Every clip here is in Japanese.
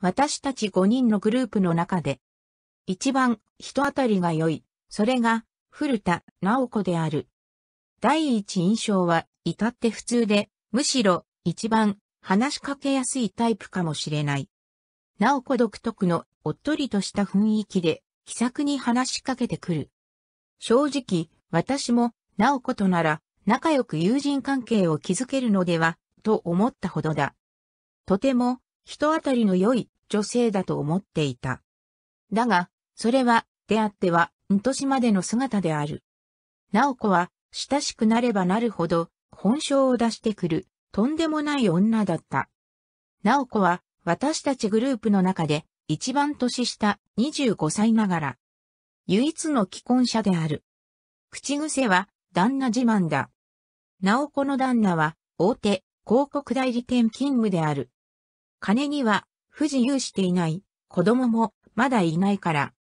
私たち5人のグループの中で、一番人当たりが良い、それが古田直子である。第一印象は至って普通で、むしろ一番話しかけやすいタイプかもしれない。直子独特のおっとりとした雰囲気で気さくに話しかけてくる。正直、私も直子となら仲良く友人関係を築けるのでは、と思ったほどだ。とても人当たりの良い女性だと思っていた。だが、それは、出会っては、んとしまでの姿である。直子は、親しくなればなるほど、本性を出してくる、とんでもない女だった。お子は、私たちグループの中で、一番年下、25歳ながら、唯一の既婚者である。口癖は、旦那自慢だ。お子の旦那は、大手、広告代理店勤務である。金には不自由していない、子供もまだいないから。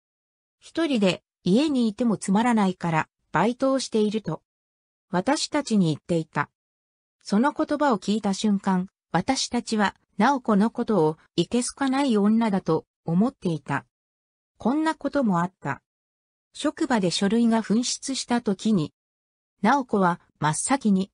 一人で家にいてもつまらないからバイトをしていると。私たちに言っていた。その言葉を聞いた瞬間、私たちは、ナオコのことを、いけすかない女だと思っていた。こんなこともあった。職場で書類が紛失した時に、ナオコは真っ先に、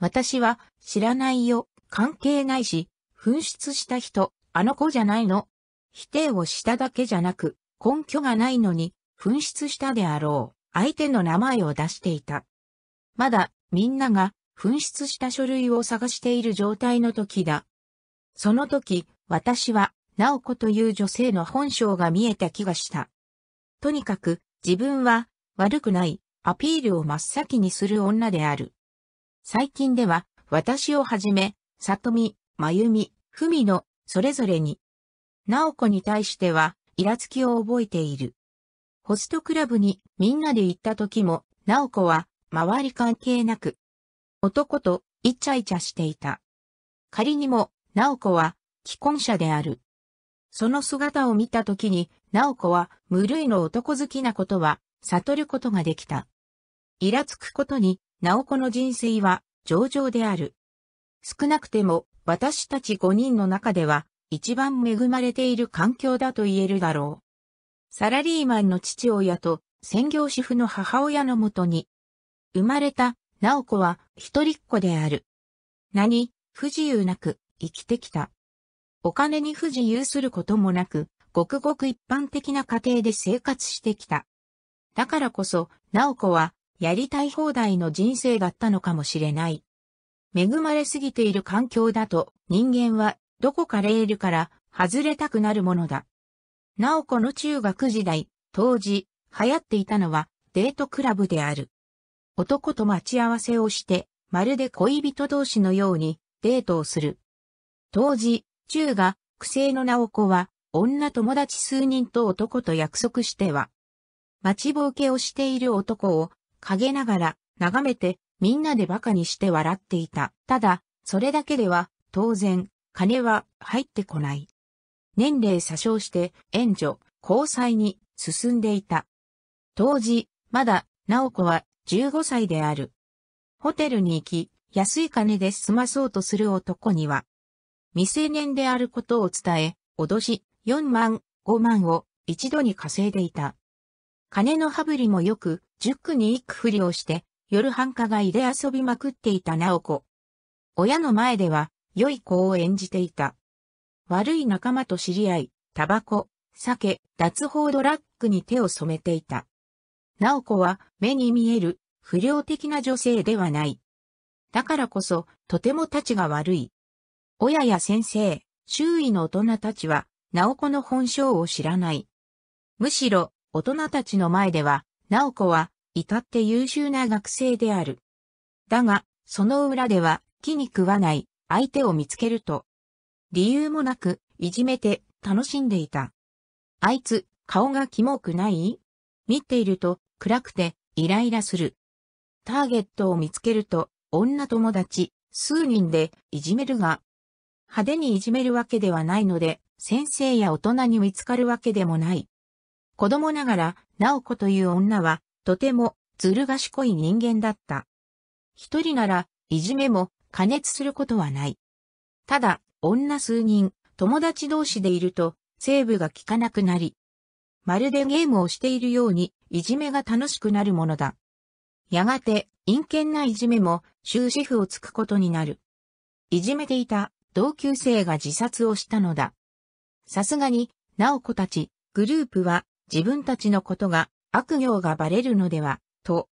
私は知らないよ、関係ないし、紛失した人、あの子じゃないの。否定をしただけじゃなく、根拠がないのに、紛失したであろう、相手の名前を出していた。まだ、みんなが、紛失した書類を探している状態の時だ。その時、私は、直子という女性の本性が見えた気がした。とにかく、自分は、悪くない、アピールを真っ先にする女である。最近では、私をはじめ、里見、真由美、ふみの、それぞれに。直子に対しては、イラつきを覚えている。ホストクラブにみんなで行った時も、直子は、周り関係なく、男とイチャイチャしていた。仮にも、直子は、既婚者である。その姿を見た時に、直子は、無類の男好きなことは、悟ることができた。イラつくことに、直子の人生は、上々である。少なくても、私たち5人の中では、一番恵まれている環境だと言えるだろう。サラリーマンの父親と専業主婦の母親のもとに、生まれた、直子は一人っ子である。何、不自由なく生きてきた。お金に不自由することもなく、ごくごく一般的な家庭で生活してきた。だからこそ、直子は、やりたい放題の人生だったのかもしれない。恵まれすぎている環境だと人間はどこかレールから外れたくなるものだ。なおこの中学時代、当時流行っていたのはデートクラブである。男と待ち合わせをして、まるで恋人同士のようにデートをする。当時、中が苦性の直子は女友達数人と男と約束しては、待ちぼうけをしている男を陰ながら眺めてみんなで馬鹿にして笑っていた。ただ、それだけでは、当然、金は入ってこない。年齢詐称して援助、交際に進んでいた。当時、まだ、直子は15歳である。ホテルに行き、安い金で済まそうとする男には、未成年であることを伝え、脅し、4万、5万を一度に稼いでいた。金の羽振りもよく、塾に行くふりをして、夜繁華街で遊びまくっていた直子。親の前では、良い子を演じていた。悪い仲間と知り合い、タバコ、酒、脱法ドラッグに手を染めていた。直子は目に見える不良的な女性ではない。だからこそ、とても立ちが悪い。親や先生、周囲の大人たちは、直子の本性を知らない。むしろ、大人たちの前では、直子は至って優秀な学生である。だが、その裏では気に食わない相手を見つけると、理由もなく、いじめて楽しんでいた。あいつ、顔がキモくない見ていると暗くてイライラする。ターゲットを見つけると女友達数人でいじめるが、派手にいじめるわけではないので先生や大人に見つかるわけでもない。子供ながら、オ子という女はとても、ずる賢い人間だった。一人なら、いじめも、加熱することはない。ただ、女数人、友達同士でいると、セーブが効かなくなり、まるでゲームをしているように、いじめが楽しくなるものだ。やがて、陰険ないじめも、終止符をつくことになる。いじめていた、同級生が自殺をしたのだ。さすがに、ナオコたち、グループは、自分たちのことが、悪行がバレるのでは、と。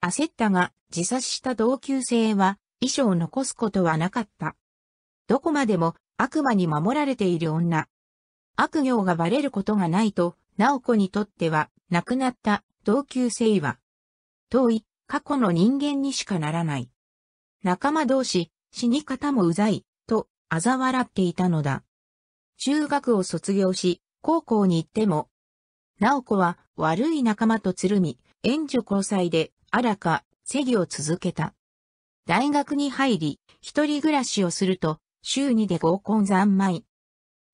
焦ったが、自殺した同級生は、遺書を残すことはなかった。どこまでも悪魔に守られている女。悪行がバレることがないと、オ子にとっては、亡くなった同級生は、遠い過去の人間にしかならない。仲間同士、死に方もうざい、と、嘲笑っていたのだ。中学を卒業し、高校に行っても、オ子は悪い仲間とつるみ、援助交際で、あらか、世義を続けた。大学に入り、一人暮らしをすると、週にで合コン三昧。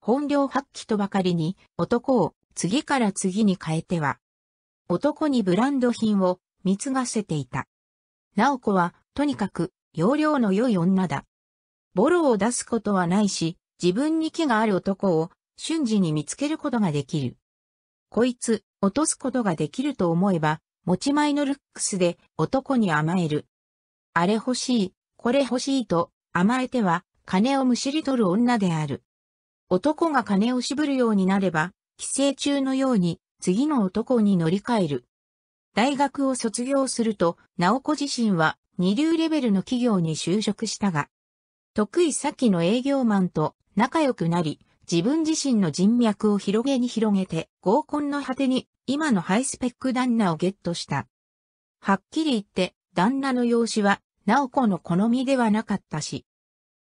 本領発揮とばかりに、男を次から次に変えては、男にブランド品を貢がせていた。直子は、とにかく、容量の良い女だ。ボロを出すことはないし、自分に気がある男を瞬時に見つけることができる。こいつ、落とすことができると思えば、持ち前のルックスで男に甘える。あれ欲しい、これ欲しいと、甘えては、金をむしり取る女である。男が金を渋るようになれば、寄生虫のように、次の男に乗り換える。大学を卒業すると、直子自身は、二流レベルの企業に就職したが、得意先の営業マンと仲良くなり、自分自身の人脈を広げに広げて、合コンの果てに今のハイスペック旦那をゲットした。はっきり言って、旦那の容姿は、直子の好みではなかったし、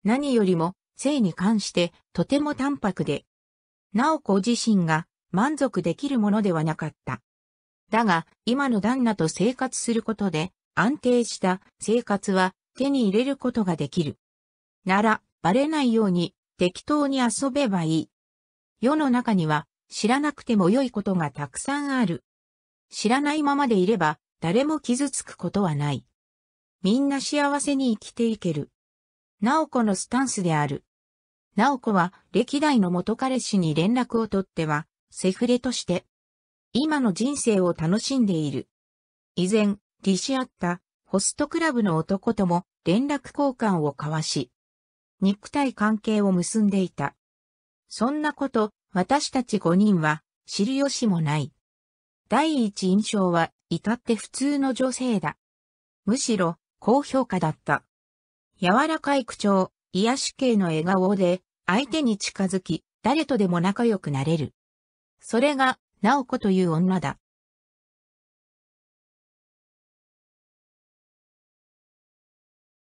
何よりも、性に関して、とても淡白で、直子自身が満足できるものではなかった。だが、今の旦那と生活することで、安定した生活は手に入れることができる。なら、バレないように適当に遊べばいい。世の中には知らなくても良いことがたくさんある。知らないままでいれば誰も傷つくことはない。みんな幸せに生きていける。ナオコのスタンスである。ナオコは歴代の元彼氏に連絡を取ってはセフレとして今の人生を楽しんでいる。依然、利子あったホストクラブの男とも連絡交換を交わし、肉体関係を結んでいた。そんなこと、私たち5人は知るしもない。第一印象は至って普通の女性だ。むしろ高評価だった。柔らかい口調、癒し系の笑顔で相手に近づき、誰とでも仲良くなれる。それが、ナオコという女だ。